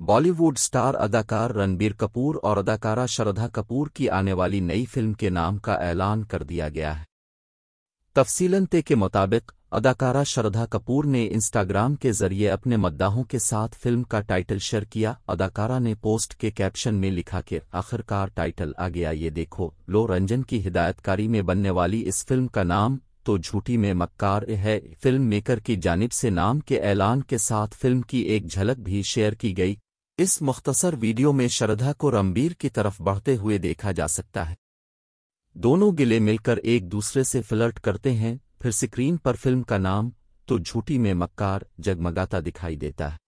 Bollywood star अदाकार रणबीर कपूर और अदाकारा श्रद्धा कपूर की आने वाली नई फिल्म के नाम का ऐलान कर दिया गया है तफसीलनते के मुताबिक अदाकारा श्रद्धा कपूर ने इंस्टाग्राम के जरिए अपने मद्दाहों के साथ फिल्म का टाइटल शेयर किया अदाकारा ने पोस्ट के कैप्शन में लिखा कि आखिरकार टाइटल आ गया ये देखो लो रंजन की हिदायतकारी में बनने वाली इस फिल्म का नाम तो झूठी में मक्कार है फिल्म मेकर की जानिब से नाम के ऐलान के साथ फिल्म की एक झलक भी शेयर की गई इस मुख्तसर वीडियो में श्रद्धा को रमबीर की तरफ बढ़ते हुए देखा जा सकता है दोनों गिले मिलकर एक दूसरे से फ्लर्ट करते हैं फिर स्क्रीन पर फिल्म का नाम तो झूठी में मक्कार जगमगाता दिखाई देता है